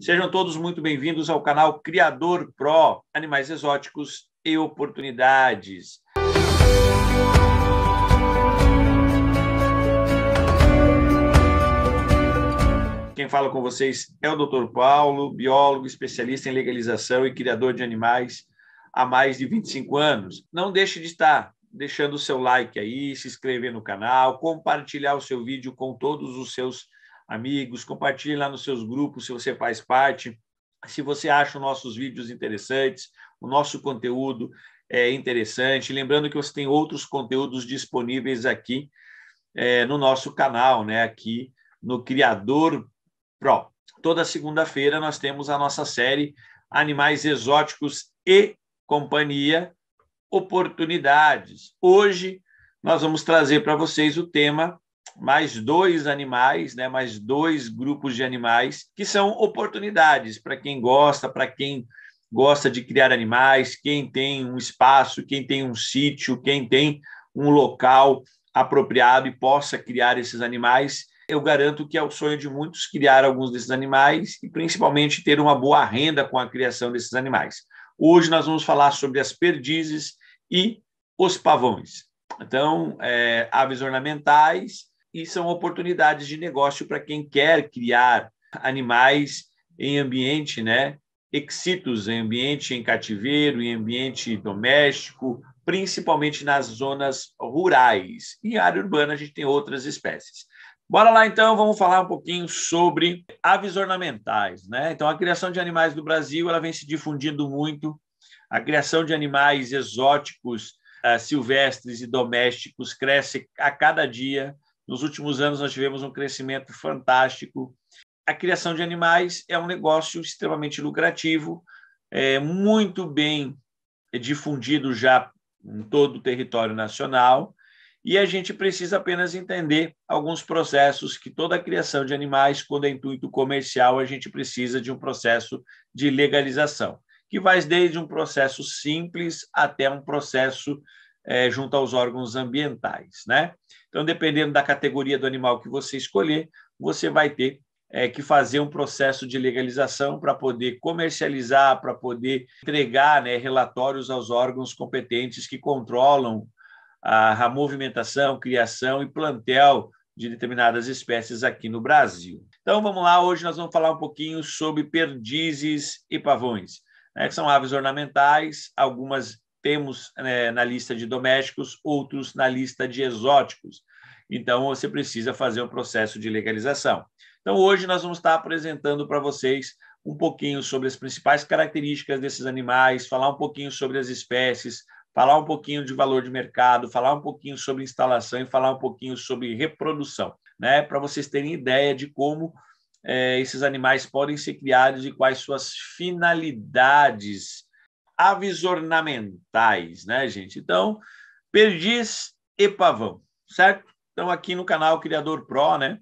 Sejam todos muito bem-vindos ao canal Criador Pro Animais Exóticos e Oportunidades. Quem fala com vocês é o Dr. Paulo, biólogo, especialista em legalização e criador de animais há mais de 25 anos. Não deixe de estar deixando o seu like aí, se inscrever no canal, compartilhar o seu vídeo com todos os seus amigos, compartilhe lá nos seus grupos se você faz parte, se você acha os nossos vídeos interessantes, o nosso conteúdo é interessante. Lembrando que você tem outros conteúdos disponíveis aqui é, no nosso canal, né? aqui no Criador Pro. Toda segunda-feira nós temos a nossa série Animais Exóticos e Companhia Oportunidades. Hoje nós vamos trazer para vocês o tema mais dois animais, né, mais dois grupos de animais, que são oportunidades para quem gosta, para quem gosta de criar animais, quem tem um espaço, quem tem um sítio, quem tem um local apropriado e possa criar esses animais. Eu garanto que é o sonho de muitos criar alguns desses animais e principalmente ter uma boa renda com a criação desses animais. Hoje nós vamos falar sobre as perdizes e os pavões. Então, é, aves ornamentais, e são oportunidades de negócio para quem quer criar animais em ambiente, né? Exitos em ambiente em cativeiro, em ambiente doméstico, principalmente nas zonas rurais. em área urbana a gente tem outras espécies. Bora lá então, vamos falar um pouquinho sobre aves ornamentais, né? Então a criação de animais no Brasil, ela vem se difundindo muito. A criação de animais exóticos, eh, silvestres e domésticos cresce a cada dia nos últimos anos, nós tivemos um crescimento fantástico. A criação de animais é um negócio extremamente lucrativo, é muito bem difundido já em todo o território nacional, e a gente precisa apenas entender alguns processos que toda a criação de animais, quando é intuito comercial, a gente precisa de um processo de legalização, que vai desde um processo simples até um processo é, junto aos órgãos ambientais. Né? Então, dependendo da categoria do animal que você escolher, você vai ter é, que fazer um processo de legalização para poder comercializar, para poder entregar né, relatórios aos órgãos competentes que controlam a, a movimentação, criação e plantel de determinadas espécies aqui no Brasil. Então vamos lá, hoje nós vamos falar um pouquinho sobre perdizes e pavões, né, que são aves ornamentais, algumas temos né, na lista de domésticos, outros na lista de exóticos. Então, você precisa fazer o um processo de legalização. Então, hoje nós vamos estar apresentando para vocês um pouquinho sobre as principais características desses animais, falar um pouquinho sobre as espécies, falar um pouquinho de valor de mercado, falar um pouquinho sobre instalação e falar um pouquinho sobre reprodução, né? Para vocês terem ideia de como é, esses animais podem ser criados e quais suas finalidades aves ornamentais, né, gente? Então, perdiz e pavão, certo? Então, aqui no canal Criador Pro, né?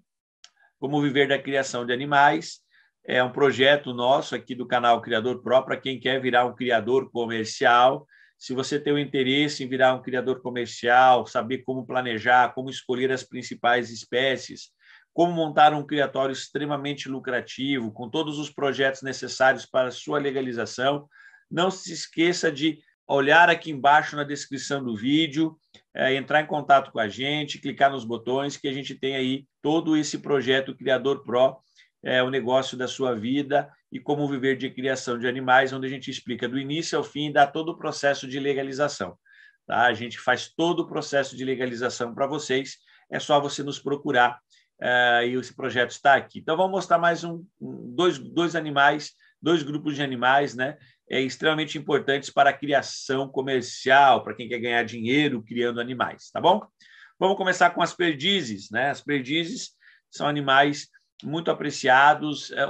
Como viver da criação de animais. É um projeto nosso aqui do canal Criador Pro para quem quer virar um criador comercial. Se você tem o interesse em virar um criador comercial, saber como planejar, como escolher as principais espécies, como montar um criatório extremamente lucrativo, com todos os projetos necessários para sua legalização, não se esqueça de olhar aqui embaixo na descrição do vídeo, é, entrar em contato com a gente, clicar nos botões que a gente tem aí todo esse projeto Criador Pro, é, o negócio da sua vida e como viver de criação de animais, onde a gente explica do início ao fim e dá todo o processo de legalização. Tá? A gente faz todo o processo de legalização para vocês, é só você nos procurar é, e esse projeto está aqui. Então, vamos mostrar mais um, dois, dois animais, dois grupos de animais, né? é, extremamente importantes para a criação comercial, para quem quer ganhar dinheiro criando animais, tá bom? Vamos começar com as perdizes, né? As perdizes são animais muito apreciados, é,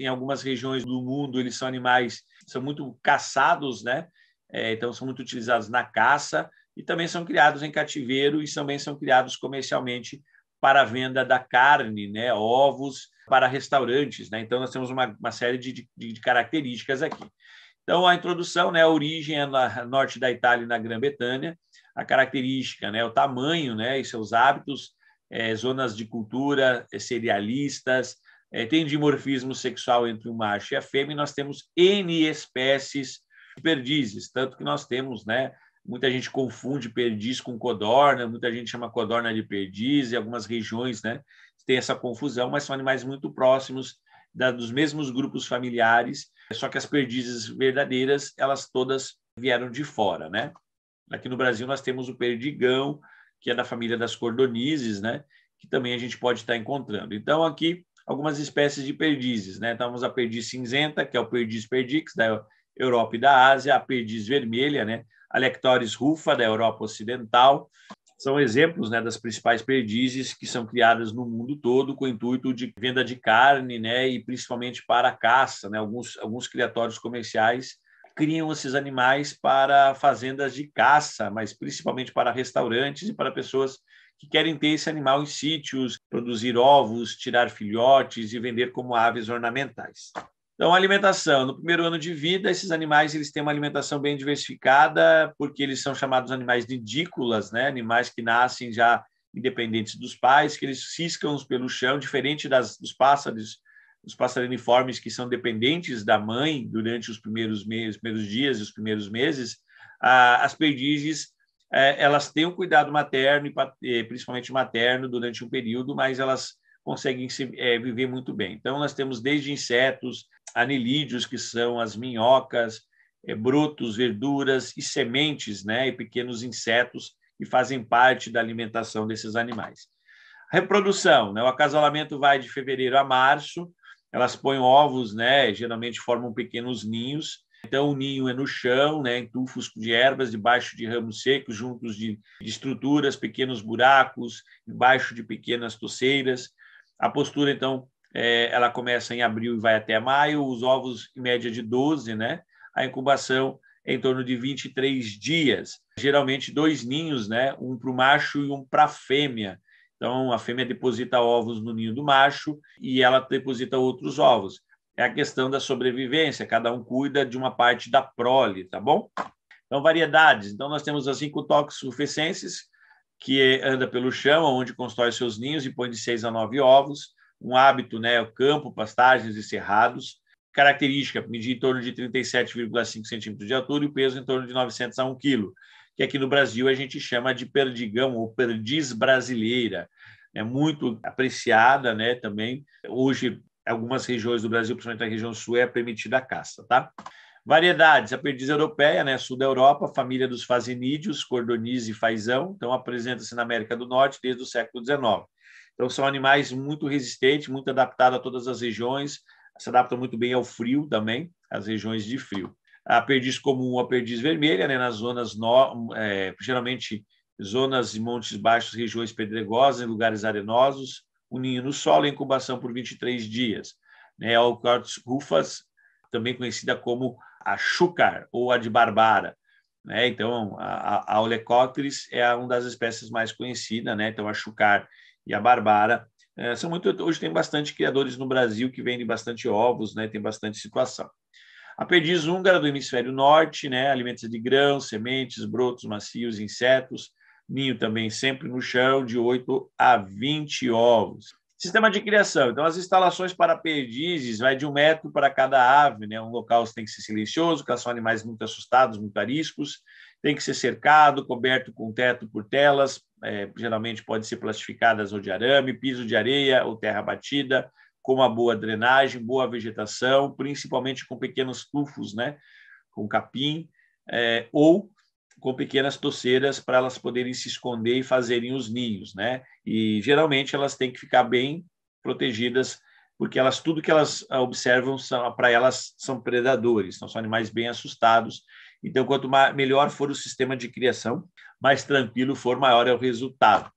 em algumas regiões do mundo eles são animais são muito caçados, né? É, então são muito utilizados na caça e também são criados em cativeiro e também são criados comercialmente para a venda da carne, né, ovos para restaurantes. Né? Então, nós temos uma, uma série de, de, de, características aqui. Então, a introdução, né, a origem é na norte da Itália e na Grã-Bretanha, a característica, né, o tamanho né, e seus hábitos, é, zonas de cultura, é, cerealistas, é, tem dimorfismo sexual entre o macho e a fêmea, e nós temos N espécies de perdizes, tanto que nós temos né, Muita gente confunde perdiz com codorna, muita gente chama codorna de perdiz, e algumas regiões né, tem essa confusão, mas são animais muito próximos da, dos mesmos grupos familiares, só que as perdizes verdadeiras, elas todas vieram de fora, né? Aqui no Brasil nós temos o perdigão, que é da família das cordonizes, né? Que também a gente pode estar encontrando. Então aqui algumas espécies de perdizes, né? Temos então, a perdiz cinzenta, que é o perdiz perdix da Europa e da Ásia, a perdiz vermelha, né? Alectoris rufa, da Europa Ocidental. São exemplos né, das principais perdizes que são criadas no mundo todo com o intuito de venda de carne né, e principalmente para a caça. Né? Alguns, alguns criatórios comerciais criam esses animais para fazendas de caça, mas principalmente para restaurantes e para pessoas que querem ter esse animal em sítios, produzir ovos, tirar filhotes e vender como aves ornamentais. Então, alimentação. No primeiro ano de vida, esses animais eles têm uma alimentação bem diversificada, porque eles são chamados animais nidícolas, né? animais que nascem já independentes dos pais, que eles ciscam pelo chão, diferente das, dos pássaros, os passarinformes que são dependentes da mãe durante os primeiros, meses, primeiros dias e os primeiros meses, ah, as perdizes é, elas têm um cuidado materno, e, eh, principalmente materno, durante um período, mas elas conseguem se, é, viver muito bem. Então, nós temos desde insetos, anilídeos, que são as minhocas, é, eh, brotos, verduras e sementes, né, e pequenos insetos que fazem parte da alimentação desses animais. Reprodução, né, o acasalamento vai de fevereiro a março, elas põem ovos, né, geralmente formam pequenos ninhos, então, o ninho é no chão, né, em tufos de ervas, debaixo de ramos secos, juntos de, de estruturas, pequenos buracos, embaixo de pequenas toceiras. A postura, então, é, ela começa em abril e vai até maio, os ovos em média de 12, né? A incubação é em torno de 23 dias. Geralmente, dois ninhos, né? Um para o macho e um para a fêmea. Então, a fêmea deposita ovos no ninho do macho e ela deposita outros ovos. É a questão da sobrevivência, cada um cuida de uma parte da prole, tá bom? Então, variedades. Então, nós temos as cinco toques que anda pelo chão, onde constrói seus ninhos e põe de seis a nove ovos. Um hábito, né, o campo, pastagens e cerrados. Característica, medir em torno de 37,5 centímetros de altura e o peso em torno de 900 a 1 quilo, que aqui no Brasil a gente chama de perdigão ou perdiz brasileira. É muito apreciada né, também. Hoje, algumas regiões do Brasil, principalmente na região sul, é permitida a caça. Tá? Variedades, a perdiz europeia, né? sul da Europa, família dos fazenídeos, cordoniz e faisão, então apresenta-se na América do Norte desde o século XIX. Então são animais muito resistentes, muito adaptados a todas as regiões, se adaptam muito bem ao frio também, às regiões de frio. A perdiz comum, a perdiz vermelha, né? nas zonas, no... é, geralmente zonas e montes baixos, regiões pedregosas, em lugares arenosos, o um ninho no solo e incubação por 23 dias. Né? A Alcortes rufas, também conhecida como a chucar ou a de Barbara. Né? Então, a, a é uma das espécies mais conhecidas, né? então a chucar e a Barbara. É, são muito, hoje tem bastante criadores no Brasil que vendem bastante ovos, né? tem bastante situação. A perdiz húngara do hemisfério norte, né? alimenta de grãos, sementes, brotos macios, insetos, ninho também sempre no chão, de 8 a 20 ovos. Sistema de criação. Então, as instalações para perdizes vai de um metro para cada ave, né? Um local tem que ser silencioso, porque são animais muito assustados, muito ariscos. Tem que ser cercado, coberto com teto por telas, é, geralmente pode ser plastificadas ou de arame, piso de areia ou terra batida, com uma boa drenagem, boa vegetação, principalmente com pequenos tufos, né? Com capim, é, ou com pequenas toceiras para elas poderem se esconder e fazerem os ninhos, né? E geralmente elas têm que ficar bem protegidas porque elas tudo que elas ah, observam são para elas são predadores, então são animais bem assustados. Então, quanto mais, melhor for o sistema de criação, mais tranquilo for, maior é o resultado.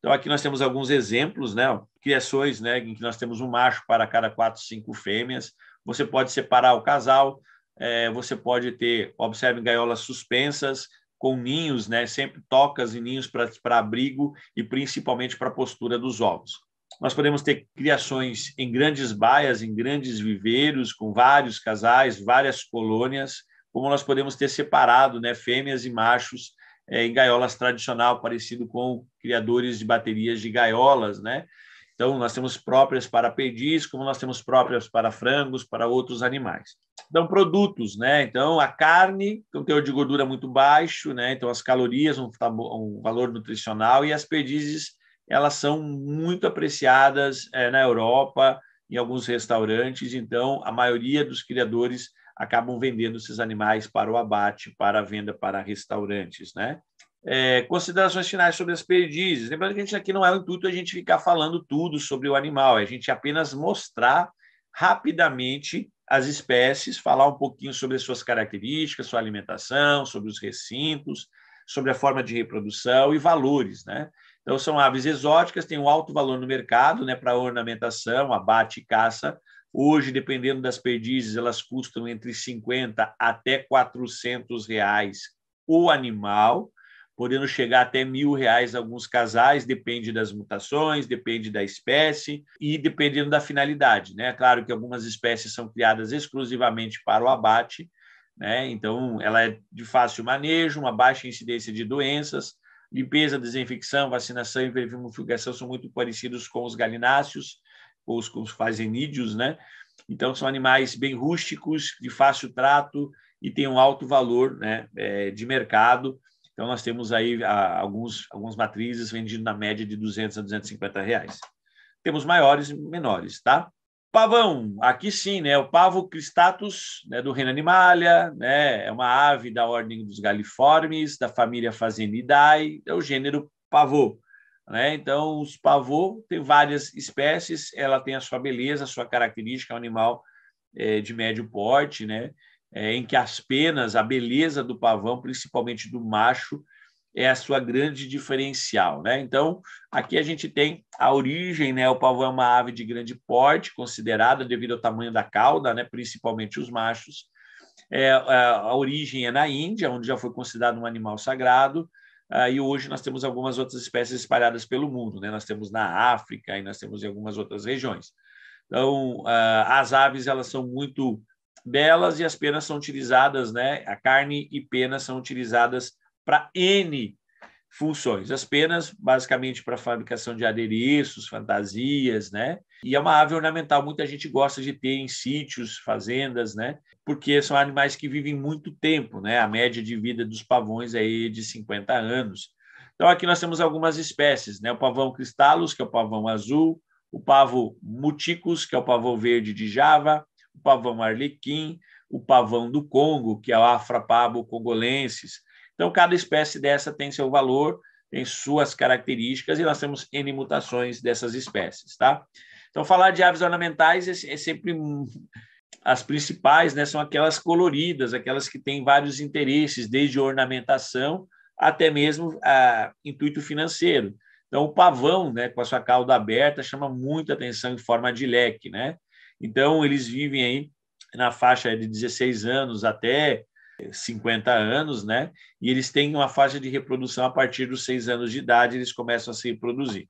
Então, aqui nós temos alguns exemplos, né? Criações, né? Em que nós temos um macho para cada quatro, cinco fêmeas. Você pode separar o casal, é, você pode ter, observe gaiolas suspensas, com ninhos, né? sempre tocas e ninhos para abrigo e principalmente para a postura dos ovos. Nós podemos ter criações em grandes baias, em grandes viveiros, com vários casais, várias colônias, como nós podemos ter separado né, fêmeas e machos é, em gaiolas tradicional, parecido com criadores de baterias de gaiolas, né? Então, nós temos próprias para perdis, como nós temos próprias para frangos, para outros animais. Então, produtos, né? Então, a carne, com então, teor de gordura muito baixo, né? Então, as calorias, um, um valor nutricional, e as perdizes, elas são muito apreciadas é, na Europa, em alguns restaurantes. Então, a maioria dos criadores acabam vendendo esses animais para o abate, para a venda para restaurantes, né? É, considerações finais sobre as perdizes. Lembrando que a gente aqui não é o intuito a gente ficar falando tudo sobre o animal, é a gente apenas mostrar rapidamente as espécies, falar um pouquinho sobre as suas características, sua alimentação, sobre os recintos, sobre a forma de reprodução e valores, né? Então são aves exóticas, têm um alto valor no mercado, né, para ornamentação, abate e caça. Hoje, dependendo das perdizes, elas custam entre 50 até 400 reais o animal podendo chegar até mil reais alguns casais, depende das mutações, depende da espécie e dependendo da finalidade. Né? Claro que algumas espécies são criadas exclusivamente para o abate, né? então ela é de fácil manejo, uma baixa incidência de doenças, limpeza, desinfecção, vacinação e vermifugação são muito parecidos com os galináceos, ou os, com os fazenídeos, né? Então, são animais bem rústicos, de fácil trato e têm um alto valor né, é, de mercado então, nós temos aí ah, alguns, algumas matrizes vendidas na média de 200 a 250 reais. Temos maiores e menores, tá? Pavão, aqui sim, né? O pavo cristatus, né, do reino animalia, né? É uma ave da ordem dos galiformes, da família Fazenidae, é o gênero pavô, né? Então, os pavô tem várias espécies, ela tem a sua beleza, a sua característica, é um animal é, de médio porte, né? é, em que as penas, a beleza do pavão, principalmente do macho, é a sua grande diferencial. Né? Então, aqui a gente tem a origem, né? o pavão é uma ave de grande porte, considerada devido ao tamanho da cauda, né? principalmente os machos. É, é a origem é na Índia, onde já foi considerado um animal sagrado, ah, e hoje nós temos algumas outras espécies espalhadas pelo mundo. Né? Nós temos na África e nós temos em algumas outras regiões. Então, ah, as aves elas são muito delas e as penas são utilizadas, né? A carne e penas são utilizadas para N funções. As penas, basicamente, para fabricação de adereços, fantasias, né? E é uma ave ornamental, muita gente gosta de ter em sítios, fazendas, né? Porque são animais que vivem muito tempo, né? A média de vida dos pavões é de 50 anos. Então, aqui nós temos algumas espécies, né? O pavão cristalos, que é o pavão azul, o pavo muticus, que é o pavão verde de Java, o pavão arlequim, o pavão do Congo, que é o afrapabo congolenses. Então, cada espécie dessa tem seu valor, tem suas características e nós temos N mutações dessas espécies, tá? Então, falar de aves ornamentais é, é sempre as principais, né, são aquelas coloridas, aquelas que têm vários interesses, desde ornamentação até mesmo a, ah, intuito financeiro. Então, o pavão, né, com a sua cauda aberta, chama muita atenção em forma de leque, né? Então, eles vivem aí na faixa de 16 anos até 50 anos, né? E eles têm uma faixa de reprodução a partir dos 6 anos de idade, eles começam a se reproduzir.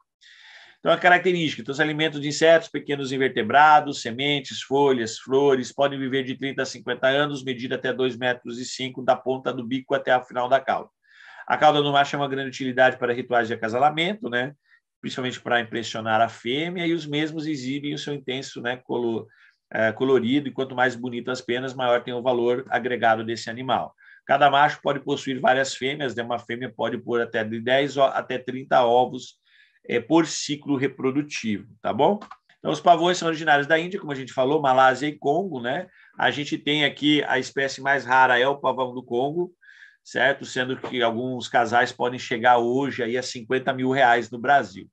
Então, a característica: então, os alimentos de insetos, pequenos invertebrados, sementes, folhas, flores, podem viver de 30 a 50 anos, medida até 2,5 metros, e cinco da ponta do bico até a final da cauda. A cauda do macho é uma grande utilidade para rituais de acasalamento, né? principalmente para impressionar a fêmea, e os mesmos exibem o seu intenso né, é, colorido, e quanto mais bonito as penas, maior tem o valor agregado desse animal. Cada macho pode possuir várias fêmeas, né? uma fêmea pode pôr até de 10 até 30 ovos é, por ciclo reprodutivo, tá bom? Então, os pavões são originários da Índia, como a gente falou, Malásia e Congo, né? A gente tem aqui a espécie mais rara é o pavão do Congo, certo? Sendo que alguns casais podem chegar hoje aí a 50 mil reais no Brasil.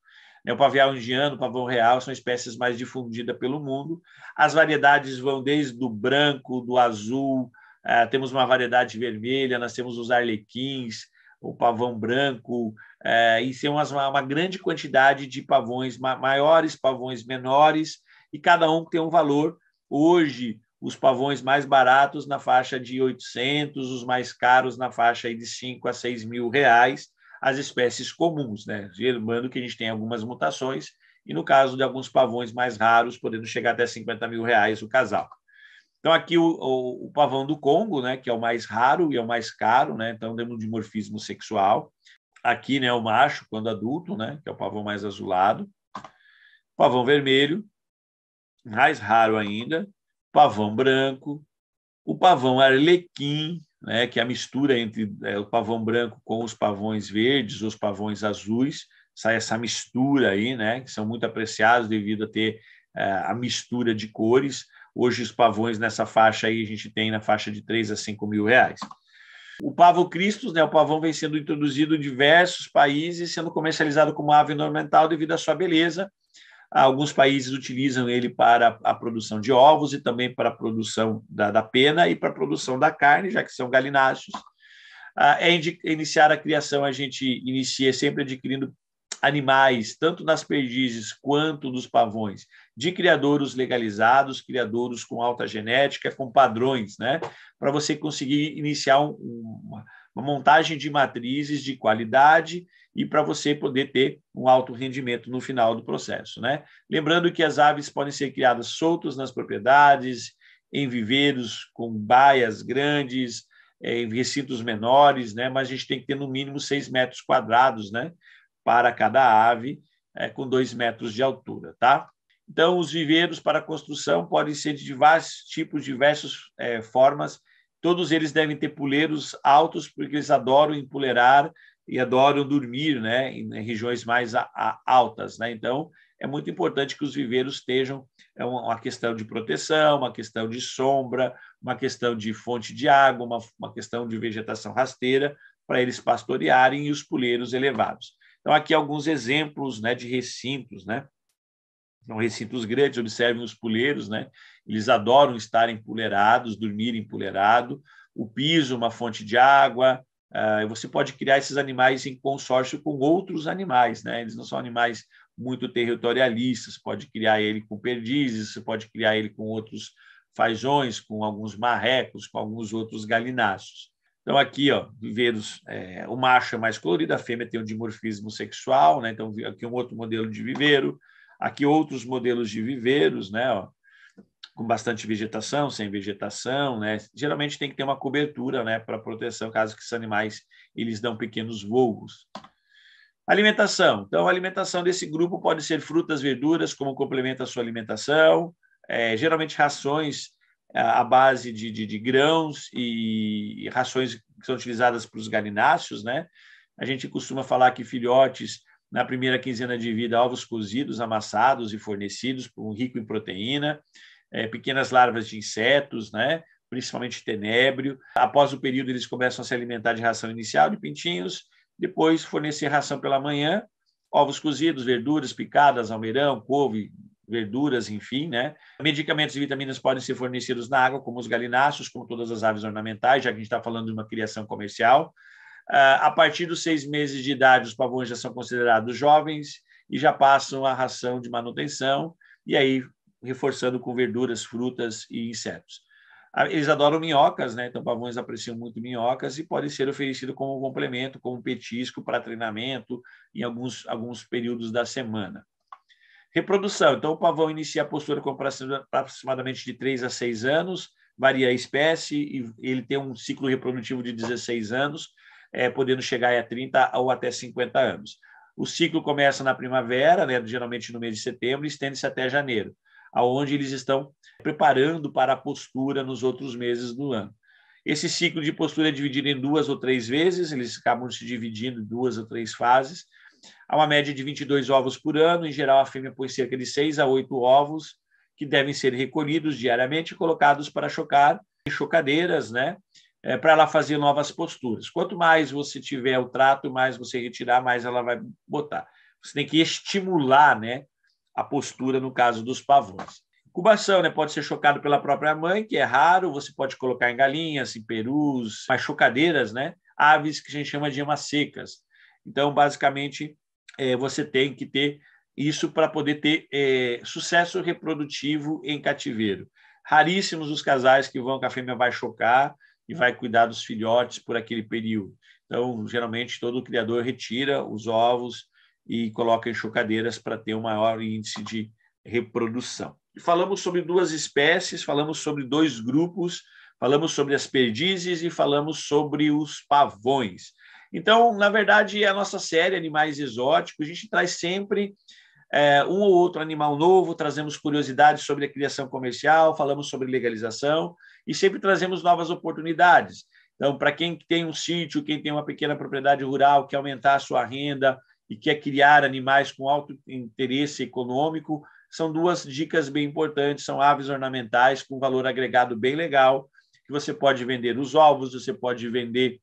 Né, o pavial indiano, o pavão real são espécies mais difundidas pelo mundo. As variedades vão desde o branco, do azul, é, temos uma variedade vermelha, nós temos os arlequins, o pavão branco, é, e tem uma grande quantidade de pavões maiores, pavões menores, e cada um tem um valor. Hoje, os pavões mais baratos na faixa de 800, os mais caros na faixa de 5 a 6 mil reais, as espécies comuns, né? Lembrando que a gente tem algumas mutações, e no caso de alguns pavões mais raros, podendo chegar até 50 mil reais o casal. Então, aqui o, o, o pavão do Congo, né, que é o mais raro e é o mais caro, né, então temos um dimorfismo sexual. Aqui, né, o macho, quando adulto, né, que é o pavão mais azulado. Pavão vermelho, mais raro ainda, pavão branco, o pavão arlequim, né, que é a mistura entre é, o pavão branco com os pavões verdes, os pavões azuis, sai essa mistura aí, né, que são muito apreciados devido a ter é, a mistura de cores. Hoje os pavões nessa faixa aí a gente tem na faixa de 3 a 5 mil reais. O pavo Christus, né, o pavão vem sendo introduzido em diversos países, sendo comercializado como ave ornamental devido à sua beleza Alguns países utilizam ele para a produção de ovos e também para a produção da, da pena e para a produção da carne, já que são galináceos. Ah, é iniciar a criação, a gente inicia sempre adquirindo animais, tanto nas perdizes quanto nos pavões, de criadores legalizados, criadores com alta genética, com padrões, né? Para você conseguir iniciar um, uma, uma montagem de matrizes de qualidade e para você poder ter um alto rendimento no final do processo. Né? Lembrando que as aves podem ser criadas soltas nas propriedades, em viveiros com baias grandes, é, em recintos menores, né? mas a gente tem que ter no mínimo 6 metros quadrados né? para cada ave, é, com 2 metros de altura. Tá? Então, os viveiros para construção podem ser de vários tipos, diversas é, formas, Todos eles devem ter puleiros altos, porque eles adoram empoleirar e adoram dormir né, em regiões mais a, a altas. Né? Então, é muito importante que os viveiros estejam é uma, questão de proteção, uma questão de sombra, uma questão de fonte de água, uma, uma questão de vegetação rasteira, para eles pastorearem e os puleiros elevados. Então, aqui alguns exemplos né, de recintos. Né? São é recintos grandes, observem os puleiros, né? Eles adoram estar empoleirados, dormir empoleirado. O piso, uma fonte de água. Ah, você pode criar esses animais em consórcio com outros animais, né? Eles não são animais muito territorialistas. Pode criar ele com perdizes, você pode criar ele com outros fazões, com alguns marrecos, com alguns outros galináceos. Então, aqui, ó, viveiros, é, o macho é mais colorido, a fêmea tem um dimorfismo sexual, né? Então, aqui um outro modelo de viveiro. Aqui outros modelos de viveiros, né? Ó, com bastante vegetação, sem vegetação, né? Geralmente tem que ter uma cobertura, né, para proteção, caso que esses animais eles dão pequenos voos. Alimentação. Então, a alimentação desse grupo pode ser frutas, verduras como complemento à sua alimentação, é, geralmente rações é, à base de, de, de grãos e rações que são utilizadas para os galináceos, né? A gente costuma falar que filhotes na primeira quinzena de vida ovos cozidos, amassados e fornecidos, rico em proteína, é, pequenas larvas de insetos, né? principalmente tenébrio. Após o período, eles começam a se alimentar de ração inicial de pintinhos, depois fornecer ração pela manhã, ovos cozidos, verduras picadas, almeirão, couve, verduras, enfim, né? Medicamentos e vitaminas podem ser fornecidos na água, como os galináceos, como todas as aves ornamentais, já que a gente está falando de uma criação comercial. Ah, a partir dos seis meses de idade, os pavões já são considerados jovens e já passam a ração de manutenção, e aí reforçando com verduras, frutas e insetos. Ah, eles adoram minhocas, né? então pavões apreciam muito minhocas e podem ser oferecidos como complemento, como petisco para treinamento em alguns, alguns períodos da semana. Reprodução. Então, o pavão inicia a postura com aproximadamente de 3 a 6 anos, varia a espécie, e ele tem um ciclo reprodutivo de 16 anos, é, podendo chegar a 30 ou até 50 anos. O ciclo começa na primavera, né, geralmente no mês de setembro, e estende-se até janeiro, aonde eles estão preparando para a postura nos outros meses do ano. Esse ciclo de postura é dividido em duas ou três vezes, eles acabam se dividindo em duas ou três fases. Há uma média de 22 ovos por ano, em geral a fêmea põe cerca de 6 a 8 ovos, que devem ser recolhidos diariamente e colocados para chocar em chocadeiras, né? é, para ela fazer novas posturas. Quanto mais você tiver o trato, mais você retirar, mais ela vai botar. Você tem que estimular né, a postura, no caso dos pavões. Incubação, né? Pode ser chocado pela própria mãe, que é raro. Você pode colocar em galinhas, em perus, mas chocadeiras, né? Aves que a gente chama de emas secas. Então, basicamente, é, você tem que ter isso para poder ter é, sucesso reprodutivo em cativeiro. Raríssimos os casais que vão que a fêmea vai chocar e vai cuidar dos filhotes por aquele período. Então, geralmente, todo criador retira os ovos e coloca em chocadeiras para ter um maior índice de reprodução. E falamos sobre duas espécies, falamos sobre dois grupos, falamos sobre as perdizes e falamos sobre os pavões. Então, na verdade, é a nossa série Animais Exóticos, a gente traz sempre é, um ou outro animal novo, trazemos curiosidades sobre a criação comercial, falamos sobre legalização e sempre trazemos novas oportunidades. Então, para quem tem um sítio, quem tem uma pequena propriedade rural, quer aumentar a sua renda e quer criar animais com alto interesse econômico, são duas dicas bem importantes. São aves ornamentais com valor agregado bem legal, que você pode vender os ovos, você pode vender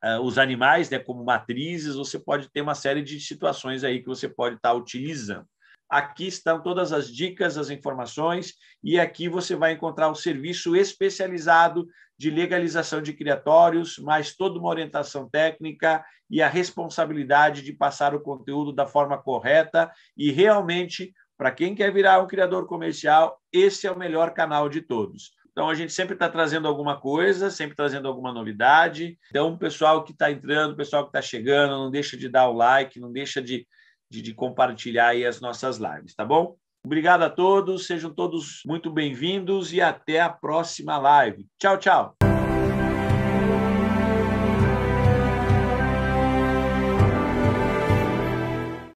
ah, os animais né, como matrizes, você pode ter uma série de situações aí que você pode estar tá utilizando. Aqui estão todas as dicas, as informações, e aqui você vai encontrar o um serviço especializado de legalização de criatórios, mais toda uma orientação técnica e a responsabilidade de passar o conteúdo da forma correta e realmente, para quem quer virar um criador comercial, esse é o melhor canal de todos. Então, a gente sempre está trazendo alguma coisa, sempre trazendo alguma novidade. Então, o pessoal que está entrando, o pessoal que está chegando, não deixa de dar o like, não deixa de, de, de compartilhar aí as nossas lives, tá bom? Obrigado a todos, sejam todos muito bem-vindos e até a próxima live. Tchau, tchau!